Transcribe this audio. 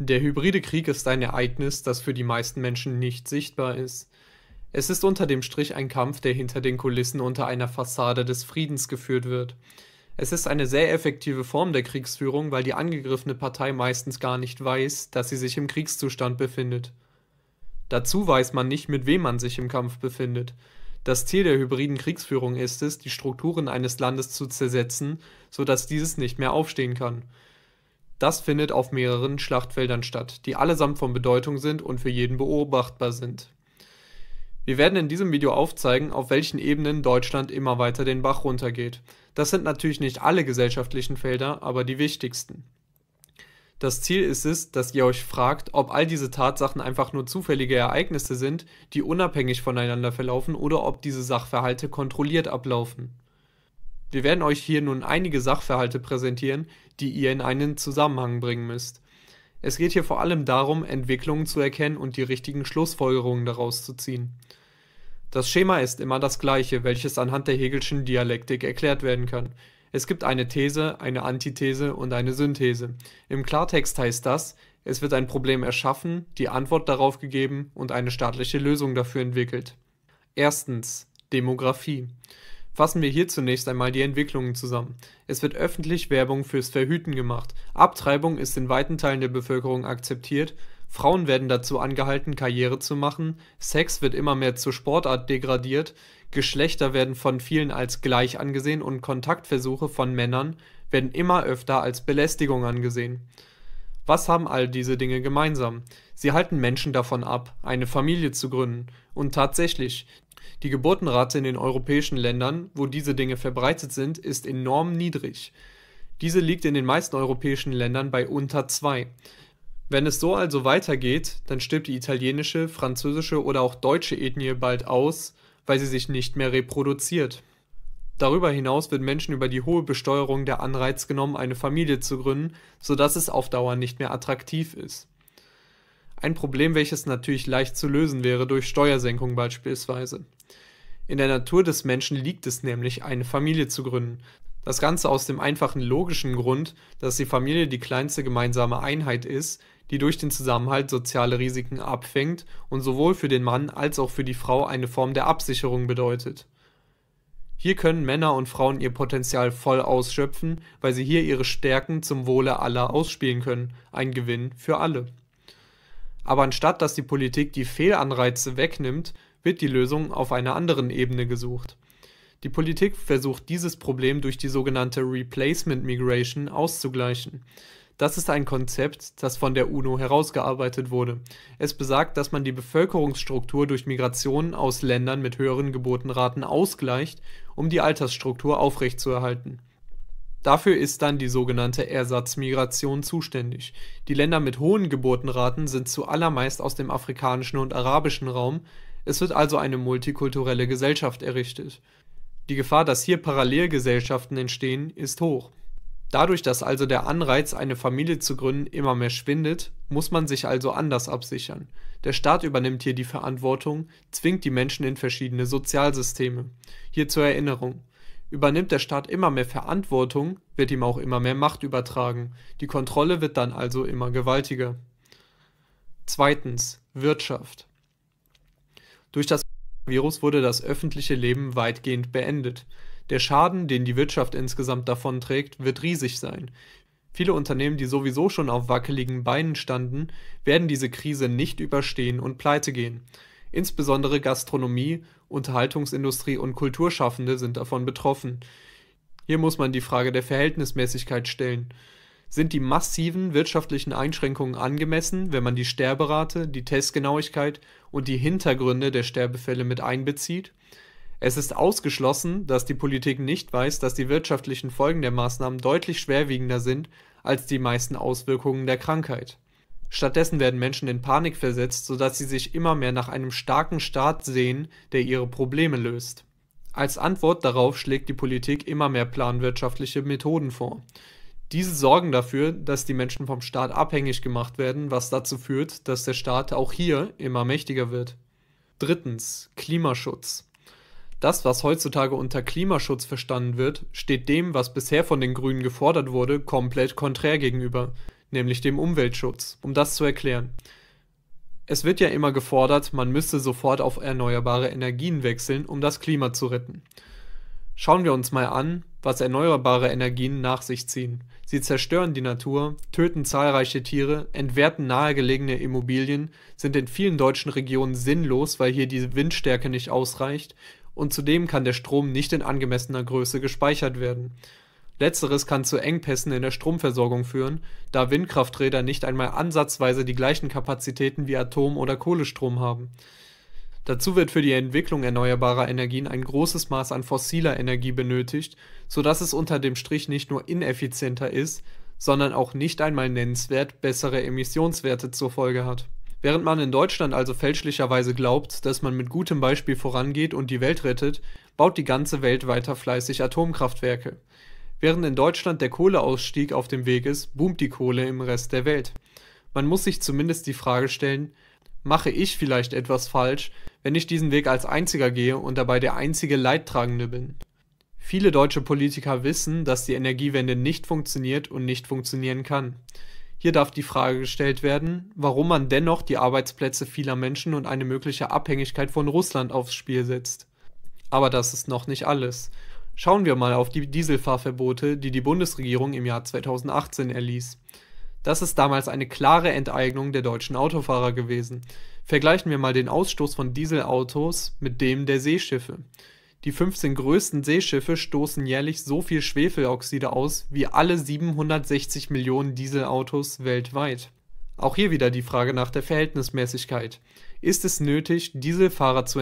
Der hybride Krieg ist ein Ereignis, das für die meisten Menschen nicht sichtbar ist. Es ist unter dem Strich ein Kampf, der hinter den Kulissen unter einer Fassade des Friedens geführt wird. Es ist eine sehr effektive Form der Kriegsführung, weil die angegriffene Partei meistens gar nicht weiß, dass sie sich im Kriegszustand befindet. Dazu weiß man nicht, mit wem man sich im Kampf befindet. Das Ziel der hybriden Kriegsführung ist es, die Strukturen eines Landes zu zersetzen, sodass dieses nicht mehr aufstehen kann. Das findet auf mehreren Schlachtfeldern statt, die allesamt von Bedeutung sind und für jeden beobachtbar sind. Wir werden in diesem Video aufzeigen, auf welchen Ebenen Deutschland immer weiter den Bach runtergeht. Das sind natürlich nicht alle gesellschaftlichen Felder, aber die wichtigsten. Das Ziel ist es, dass ihr euch fragt, ob all diese Tatsachen einfach nur zufällige Ereignisse sind, die unabhängig voneinander verlaufen oder ob diese Sachverhalte kontrolliert ablaufen. Wir werden euch hier nun einige Sachverhalte präsentieren, die ihr in einen Zusammenhang bringen müsst. Es geht hier vor allem darum, Entwicklungen zu erkennen und die richtigen Schlussfolgerungen daraus zu ziehen. Das Schema ist immer das gleiche, welches anhand der Hegelschen Dialektik erklärt werden kann. Es gibt eine These, eine Antithese und eine Synthese. Im Klartext heißt das, es wird ein Problem erschaffen, die Antwort darauf gegeben und eine staatliche Lösung dafür entwickelt. Erstens Demografie. Fassen wir hier zunächst einmal die Entwicklungen zusammen. Es wird öffentlich Werbung fürs Verhüten gemacht, Abtreibung ist in weiten Teilen der Bevölkerung akzeptiert, Frauen werden dazu angehalten, Karriere zu machen, Sex wird immer mehr zur Sportart degradiert, Geschlechter werden von vielen als gleich angesehen und Kontaktversuche von Männern werden immer öfter als Belästigung angesehen. Was haben all diese Dinge gemeinsam? Sie halten Menschen davon ab, eine Familie zu gründen. Und tatsächlich, die Geburtenrate in den europäischen Ländern, wo diese Dinge verbreitet sind, ist enorm niedrig. Diese liegt in den meisten europäischen Ländern bei unter zwei. Wenn es so also weitergeht, dann stirbt die italienische, französische oder auch deutsche Ethnie bald aus, weil sie sich nicht mehr reproduziert. Darüber hinaus wird Menschen über die hohe Besteuerung der Anreiz genommen, eine Familie zu gründen, sodass es auf Dauer nicht mehr attraktiv ist. Ein Problem, welches natürlich leicht zu lösen wäre durch Steuersenkung beispielsweise. In der Natur des Menschen liegt es nämlich, eine Familie zu gründen. Das Ganze aus dem einfachen logischen Grund, dass die Familie die kleinste gemeinsame Einheit ist, die durch den Zusammenhalt soziale Risiken abfängt und sowohl für den Mann als auch für die Frau eine Form der Absicherung bedeutet. Hier können Männer und Frauen ihr Potenzial voll ausschöpfen, weil sie hier ihre Stärken zum Wohle aller ausspielen können. Ein Gewinn für alle. Aber anstatt dass die Politik die Fehlanreize wegnimmt, wird die Lösung auf einer anderen Ebene gesucht. Die Politik versucht dieses Problem durch die sogenannte Replacement Migration auszugleichen. Das ist ein Konzept, das von der UNO herausgearbeitet wurde. Es besagt, dass man die Bevölkerungsstruktur durch Migration aus Ländern mit höheren Geburtenraten ausgleicht, um die Altersstruktur aufrechtzuerhalten. Dafür ist dann die sogenannte Ersatzmigration zuständig. Die Länder mit hohen Geburtenraten sind zuallermeist aus dem afrikanischen und arabischen Raum, es wird also eine multikulturelle Gesellschaft errichtet. Die Gefahr, dass hier Parallelgesellschaften entstehen, ist hoch. Dadurch, dass also der Anreiz, eine Familie zu gründen, immer mehr schwindet, muss man sich also anders absichern. Der Staat übernimmt hier die Verantwortung, zwingt die Menschen in verschiedene Sozialsysteme. Hier zur Erinnerung. Übernimmt der Staat immer mehr Verantwortung, wird ihm auch immer mehr Macht übertragen. Die Kontrolle wird dann also immer gewaltiger. Zweitens. Wirtschaft. Durch das Virus wurde das öffentliche Leben weitgehend beendet. Der Schaden, den die Wirtschaft insgesamt davon trägt, wird riesig sein. Viele Unternehmen, die sowieso schon auf wackeligen Beinen standen, werden diese Krise nicht überstehen und pleite gehen. Insbesondere Gastronomie, Unterhaltungsindustrie und Kulturschaffende sind davon betroffen. Hier muss man die Frage der Verhältnismäßigkeit stellen. Sind die massiven wirtschaftlichen Einschränkungen angemessen, wenn man die Sterberate, die Testgenauigkeit und die Hintergründe der Sterbefälle mit einbezieht? Es ist ausgeschlossen, dass die Politik nicht weiß, dass die wirtschaftlichen Folgen der Maßnahmen deutlich schwerwiegender sind als die meisten Auswirkungen der Krankheit. Stattdessen werden Menschen in Panik versetzt, sodass sie sich immer mehr nach einem starken Staat sehen, der ihre Probleme löst. Als Antwort darauf schlägt die Politik immer mehr planwirtschaftliche Methoden vor. Diese sorgen dafür, dass die Menschen vom Staat abhängig gemacht werden, was dazu führt, dass der Staat auch hier immer mächtiger wird. Drittens Klimaschutz. Das, was heutzutage unter Klimaschutz verstanden wird, steht dem, was bisher von den Grünen gefordert wurde, komplett konträr gegenüber, nämlich dem Umweltschutz. Um das zu erklären. Es wird ja immer gefordert, man müsse sofort auf erneuerbare Energien wechseln, um das Klima zu retten. Schauen wir uns mal an, was erneuerbare Energien nach sich ziehen. Sie zerstören die Natur, töten zahlreiche Tiere, entwerten nahegelegene Immobilien, sind in vielen deutschen Regionen sinnlos, weil hier die Windstärke nicht ausreicht und zudem kann der Strom nicht in angemessener Größe gespeichert werden. Letzteres kann zu Engpässen in der Stromversorgung führen, da Windkrafträder nicht einmal ansatzweise die gleichen Kapazitäten wie Atom- oder Kohlestrom haben. Dazu wird für die Entwicklung erneuerbarer Energien ein großes Maß an fossiler Energie benötigt, sodass es unter dem Strich nicht nur ineffizienter ist, sondern auch nicht einmal nennenswert bessere Emissionswerte zur Folge hat. Während man in Deutschland also fälschlicherweise glaubt, dass man mit gutem Beispiel vorangeht und die Welt rettet, baut die ganze Welt weiter fleißig Atomkraftwerke. Während in Deutschland der Kohleausstieg auf dem Weg ist, boomt die Kohle im Rest der Welt. Man muss sich zumindest die Frage stellen, mache ich vielleicht etwas falsch, wenn ich diesen Weg als einziger gehe und dabei der einzige Leidtragende bin? Viele deutsche Politiker wissen, dass die Energiewende nicht funktioniert und nicht funktionieren kann. Hier darf die Frage gestellt werden, warum man dennoch die Arbeitsplätze vieler Menschen und eine mögliche Abhängigkeit von Russland aufs Spiel setzt. Aber das ist noch nicht alles. Schauen wir mal auf die Dieselfahrverbote, die die Bundesregierung im Jahr 2018 erließ. Das ist damals eine klare Enteignung der deutschen Autofahrer gewesen. Vergleichen wir mal den Ausstoß von Dieselautos mit dem der Seeschiffe. Die 15 größten Seeschiffe stoßen jährlich so viel Schwefeloxide aus wie alle 760 Millionen Dieselautos weltweit. Auch hier wieder die Frage nach der Verhältnismäßigkeit: Ist es nötig, Dieselfahrer zu